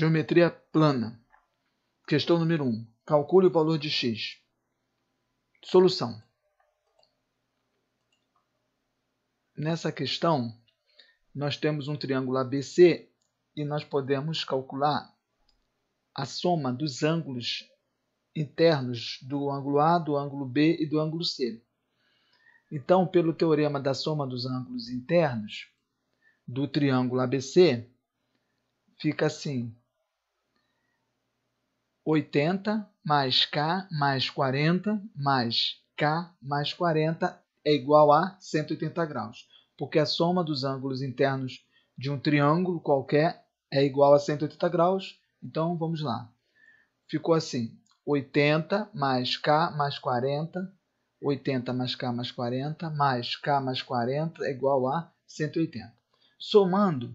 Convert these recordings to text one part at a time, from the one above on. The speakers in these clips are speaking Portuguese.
Geometria plana. Questão número 1. Calcule o valor de x. Solução. Nessa questão, nós temos um triângulo ABC e nós podemos calcular a soma dos ângulos internos do ângulo A, do ângulo B e do ângulo C. Então, pelo teorema da soma dos ângulos internos do triângulo ABC, fica assim: 80 mais K mais 40 mais K mais 40 é igual a 180 graus, porque a soma dos ângulos internos de um triângulo qualquer é igual a 180 graus. Então, vamos lá. Ficou assim, 80 mais K mais 40, 80 mais K mais 40, mais K mais 40 é igual a 180. Somando,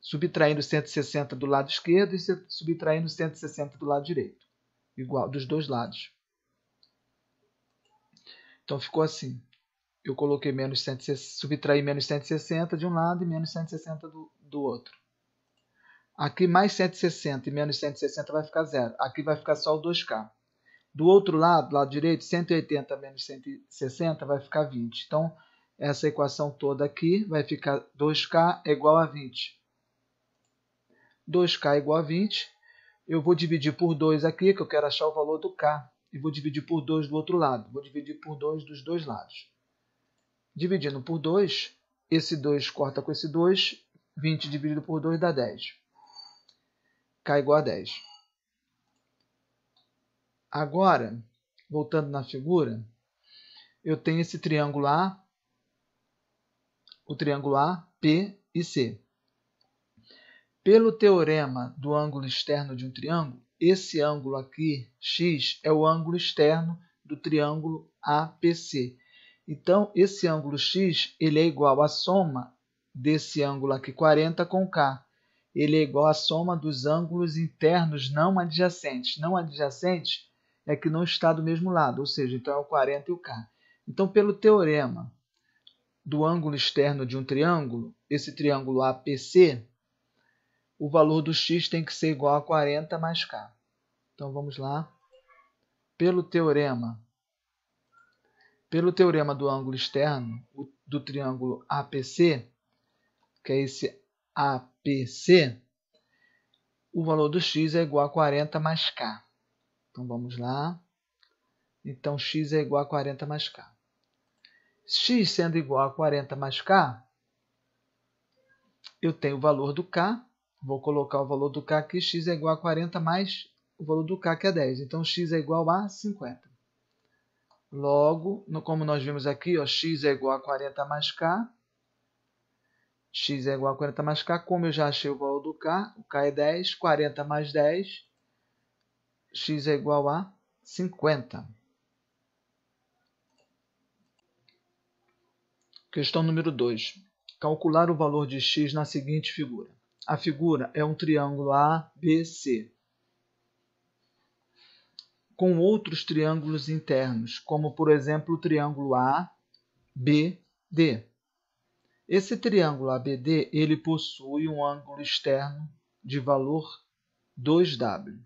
subtraindo 160 do lado esquerdo e subtraindo 160 do lado direito, igual dos dois lados. Então ficou assim. Eu coloquei menos 160, subtraí menos 160 de um lado e menos 160 do, do outro. Aqui mais 160 e menos 160 vai ficar zero. Aqui vai ficar só o 2K. Do outro lado, lado direito, 180 menos 160 vai ficar 20. Então, essa equação toda aqui vai ficar 2K é igual a 20. 2K igual a 20. Eu vou dividir por 2 aqui, que eu quero achar o valor do K. E vou dividir por 2 do outro lado. Vou dividir por 2 dos dois lados. Dividindo por 2, esse 2 corta com esse 2. 20 dividido por 2 dá 10. K igual a 10. Agora, voltando na figura, eu tenho esse triângulo A, o triângulo A, P e C. Pelo teorema do ângulo externo de um triângulo, esse ângulo aqui, x, é o ângulo externo do triângulo APC. Então, esse ângulo x ele é igual à soma desse ângulo aqui, 40, com k. Ele é igual à soma dos ângulos internos não adjacentes. Não adjacentes é que não está do mesmo lado, ou seja, então é o 40 e o k. Então, pelo teorema do ângulo externo de um triângulo, esse triângulo APC, o valor do x tem que ser igual a 40 mais k. Então vamos lá. Pelo teorema, pelo teorema do ângulo externo do triângulo APC, que é esse APC, o valor do x é igual a 40 mais k. Então vamos lá. Então x é igual a 40 mais k. x sendo igual a 40 mais k, eu tenho o valor do k Vou colocar o valor do k aqui, x é igual a 40 mais o valor do k que é 10. Então, x é igual a 50. Logo, no, como nós vimos aqui, ó, x é igual a 40 mais k. x é igual a 40 mais k. Como eu já achei o valor do k, o k é 10. 40 mais 10, x é igual a 50. Questão número 2. Calcular o valor de x na seguinte figura. A figura é um triângulo ABC com outros triângulos internos, como por exemplo o triângulo ABD. Esse triângulo ABD ele possui um ângulo externo de valor 2W.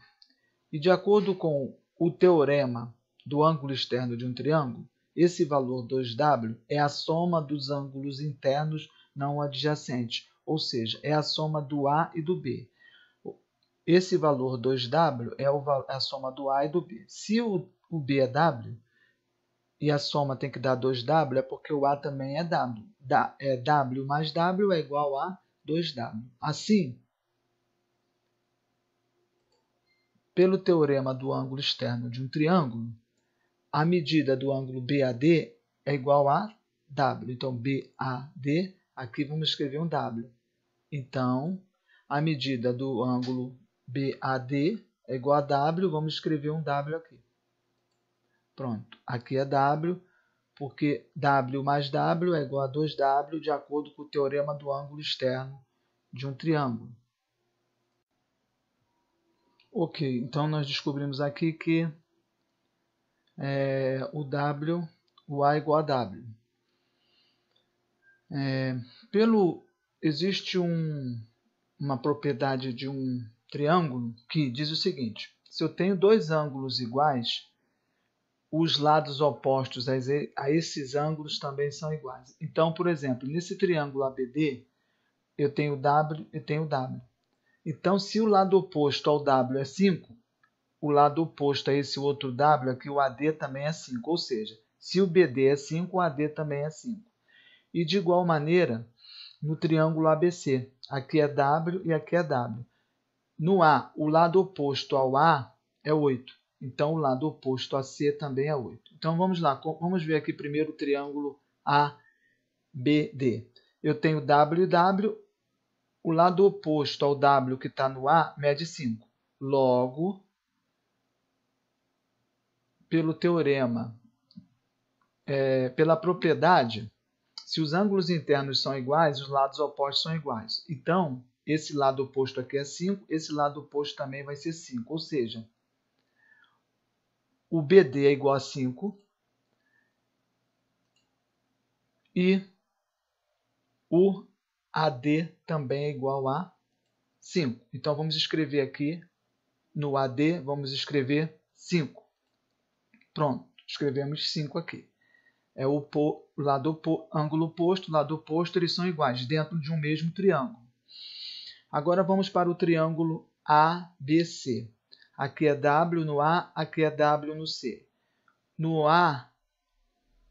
E de acordo com o teorema do ângulo externo de um triângulo, esse valor 2W é a soma dos ângulos internos não adjacentes, ou seja, é a soma do A e do B. Esse valor 2W é, é a soma do A e do B. Se o, B é W e a soma tem que dar 2W, é porque o A também é W. Da, é W mais W é igual a 2W. Assim, pelo teorema do ângulo externo de um triângulo, a medida do ângulo BAD é igual a W. Então, BAD, aqui vamos escrever um W. Então, a medida do ângulo BAD é igual a W, vamos escrever um W aqui. Pronto, aqui é W, porque W mais W é igual a 2W, de acordo com o teorema do ângulo externo de um triângulo. Ok, então nós descobrimos aqui que é, o W, o A é igual a W. É, pelo existe um, uma propriedade de um triângulo que diz o seguinte: se eu tenho dois ângulos iguais, os lados opostos a esses ângulos também são iguais. Então, por exemplo, nesse triângulo ABD, eu tenho W e tenho W. Então, se o lado oposto ao W é 5, o lado oposto a esse outro W aqui, é o AD também é 5. Ou seja, se o BD é 5, o AD também é 5. E de igual maneira, no triângulo ABC. Aqui é W e aqui é W. No A, o lado oposto ao A é 8. Então, o lado oposto a C também é 8. Então, vamos lá. Vamos ver aqui primeiro o triângulo ABD. Eu tenho W e W. O lado oposto ao W que está no A mede 5. Logo, pelo teorema, é, pela propriedade se os ângulos internos são iguais, os lados opostos são iguais. Então, esse lado oposto aqui é 5, esse lado oposto também vai ser 5. Ou seja, o BD é igual a 5 e o AD também é igual a 5. Então, vamos escrever aqui no AD, vamos escrever 5. Pronto, escrevemos 5 aqui é o lado opo, ângulo oposto, lado oposto, eles são iguais dentro de um mesmo triângulo. Agora vamos para o triângulo ABC. Aqui é W no A, aqui é W no C. No A,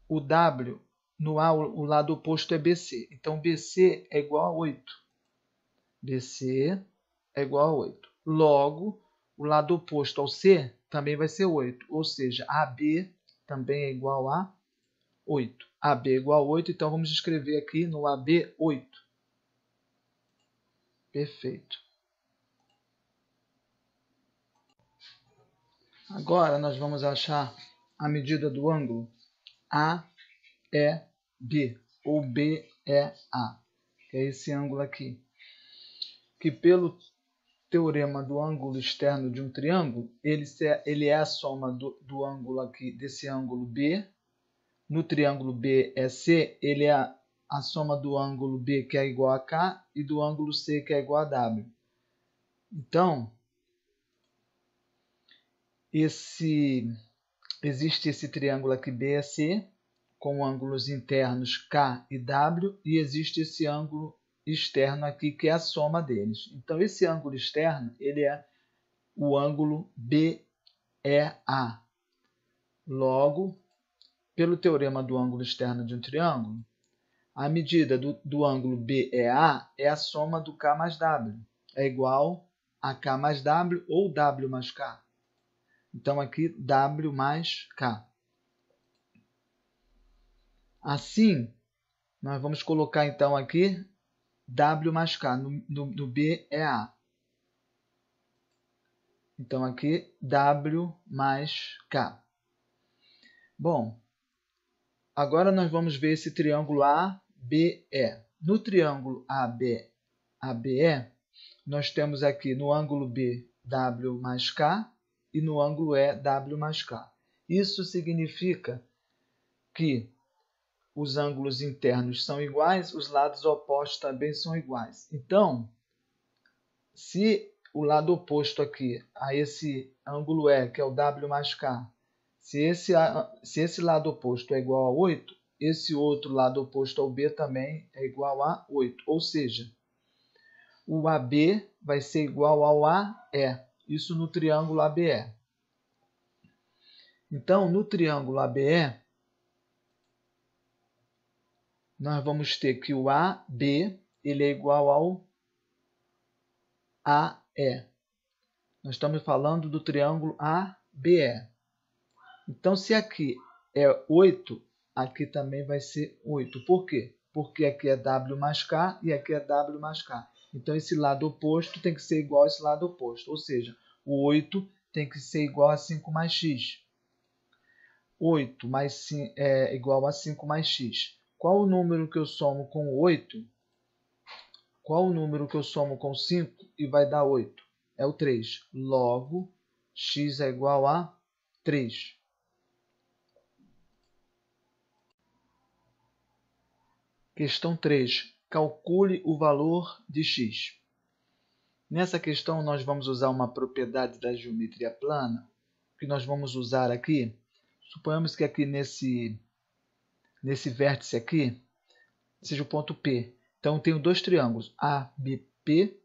o W, no A o lado oposto é BC. Então BC é igual a 8. BC é igual a 8. Logo, o lado oposto ao C também vai ser 8, ou seja, AB também é igual a 8. AB igual a 8, então vamos escrever aqui no AB 8. Perfeito. Agora nós vamos achar a medida do ângulo A é B, ou B é A, que é esse ângulo aqui, que pelo teorema do ângulo externo de um triângulo, ele, é a soma do, do ângulo aqui, desse ângulo B no triângulo BEC, é ele é a soma do ângulo B que é igual a K e do ângulo C que é igual a W. Então, esse, existe esse triângulo aqui BEC, é com ângulos internos K e W, e existe esse ângulo externo aqui, que é a soma deles. Então, esse ângulo externo ele é o ângulo BEA. Logo, pelo teorema do ângulo externo de um triângulo, a medida do, do ângulo BEA é a soma do K mais W. É igual a K mais W ou W mais K. Então, aqui, W mais K. Assim, nós vamos colocar, então, aqui W mais K no, no, no BEA. Então, aqui, W mais K. Bom, Agora nós vamos ver esse triângulo ABE. No triângulo ABE, nós temos aqui no ângulo B W mais K e no ângulo E W mais K. Isso significa que os ângulos internos são iguais, os lados opostos também são iguais. Então, se o lado oposto aqui a esse ângulo E, que é o W mais K, se esse, se esse lado oposto é igual a 8, esse outro lado oposto ao B também é igual a 8. Ou seja, o AB vai ser igual ao AE, isso no triângulo ABE. Então, no triângulo ABE, nós vamos ter que o AB ele é igual ao AE. Nós estamos falando do triângulo ABE. Então, se aqui é 8, aqui também vai ser 8. Por quê? Porque aqui é W mais K e aqui é W mais K. Então, esse lado oposto tem que ser igual a esse lado oposto. Ou seja, o 8 tem que ser igual a 5 mais X. 8 mais 5, é igual a 5 mais X. Qual o número que eu somo com 8? Qual o número que eu somo com 5 e vai dar 8? É o 3. Logo, X é igual a 3. Questão 3. Calcule o valor de x. Nessa questão, nós vamos usar uma propriedade da geometria plana, que nós vamos usar aqui. Suponhamos que aqui nesse, nesse vértice aqui, seja o ponto P. Então, eu tenho dois triângulos, ABP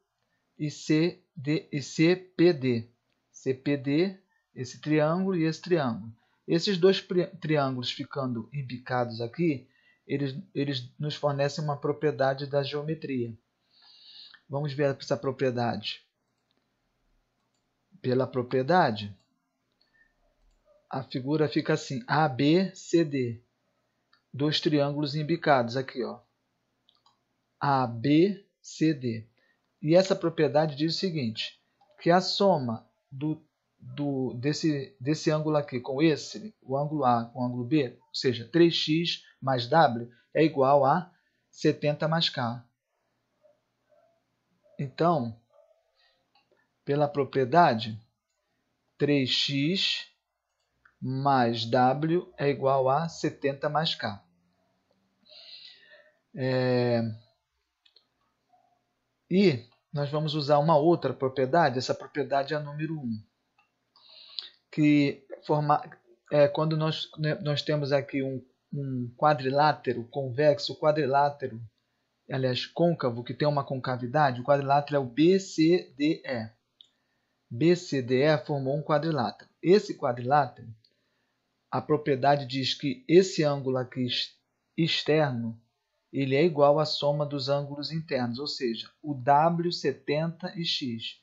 e CD e CPD. esse triângulo e esse triângulo. Esses dois triângulos ficando embicados aqui, eles, eles nos fornecem uma propriedade da geometria. Vamos ver essa propriedade. Pela propriedade, a figura fica assim, ABCD, dois triângulos imbicados aqui, ó. ABCD. E essa propriedade diz o seguinte, que a soma do, do, desse, desse ângulo aqui com esse, o ângulo A com o ângulo B, ou seja, 3x mais W é igual a 70 mais K. Então, pela propriedade, 3x mais W é igual a 70 mais K. É... E nós vamos usar uma outra propriedade, essa propriedade é a número 1, que forma, é, quando nós, né, nós temos aqui um um quadrilátero convexo, quadrilátero, aliás, côncavo, que tem uma concavidade, o quadrilátero é o BCDE. BCDE formou um quadrilátero. Esse quadrilátero, a propriedade diz que esse ângulo aqui externo, ele é igual à soma dos ângulos internos, ou seja, o W70 e X.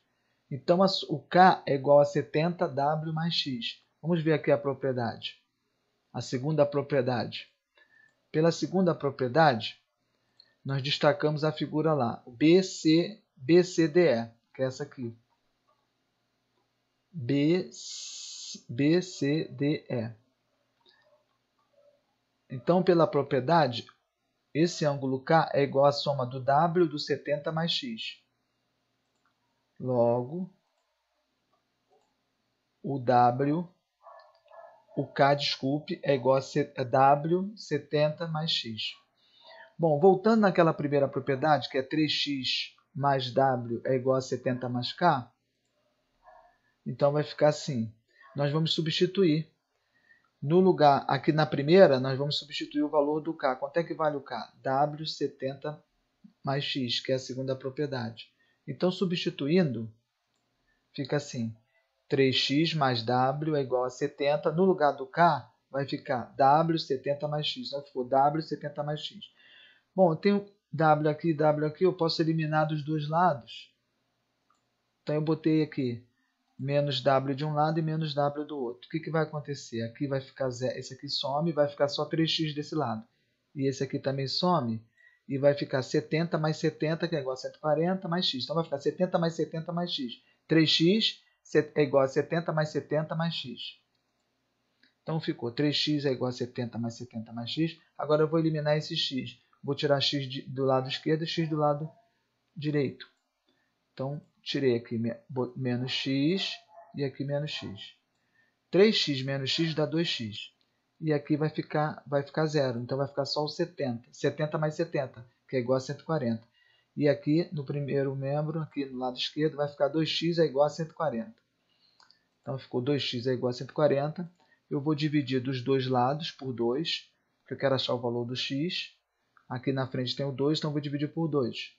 Então, o K é igual a 70W mais X. Vamos ver aqui a propriedade a segunda propriedade. Pela segunda propriedade, nós destacamos a figura lá, BC, BCDE, que é essa aqui. B, BCDE. Então, pela propriedade, esse ângulo K é igual à soma do W do 70 mais X. Logo, o W o K, desculpe, é igual a, a é W, 70 mais X. Bom, voltando naquela primeira propriedade, que é 3x mais W é igual a 70 mais K, então vai ficar assim. Nós vamos substituir. No lugar, aqui na primeira, nós vamos substituir o valor do K. Quanto é que vale o K? W, 70 mais X, que é a segunda propriedade. Então, substituindo, fica assim. 3x mais W é igual a 70. No lugar do K, vai ficar W70 mais X. Então, ficou W70 mais X. Bom, eu tenho W aqui e W aqui. Eu posso eliminar dos dois lados. Então, eu botei aqui menos W de um lado e menos W do outro. O que, que vai acontecer? Aqui vai ficar zero. Esse aqui some vai ficar só 3x desse lado. E esse aqui também some e vai ficar 70 mais 70, que é igual a 140, mais x. Então, vai ficar 70 mais 70 mais x. 3x é igual a 70 mais 70 mais x. Então ficou 3x é igual a 70 mais 70 mais x. Agora eu vou eliminar esse x. Vou tirar x do lado esquerdo e x do lado direito. Então tirei aqui menos x e aqui menos x. 3x menos x dá 2x. E aqui vai ficar, vai ficar zero. Então vai ficar só o 70. 70 mais 70, que é igual a 140. E aqui no primeiro membro, aqui no lado esquerdo, vai ficar 2x é igual a 140. Então ficou 2x é igual a 140. Eu vou dividir dos dois lados por 2, porque eu quero achar o valor do x. Aqui na frente tem o 2, então vou dividir por 2.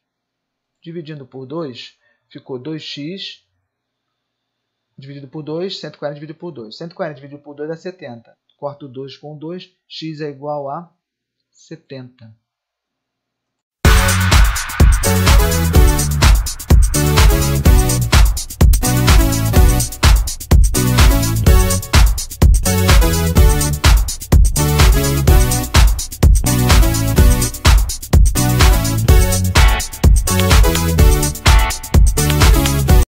Dividindo por 2, ficou 2x dividido por 2, 140 dividido por 2. 140 dividido por 2 dá 70. Corto 2 com 2, x é igual a 70.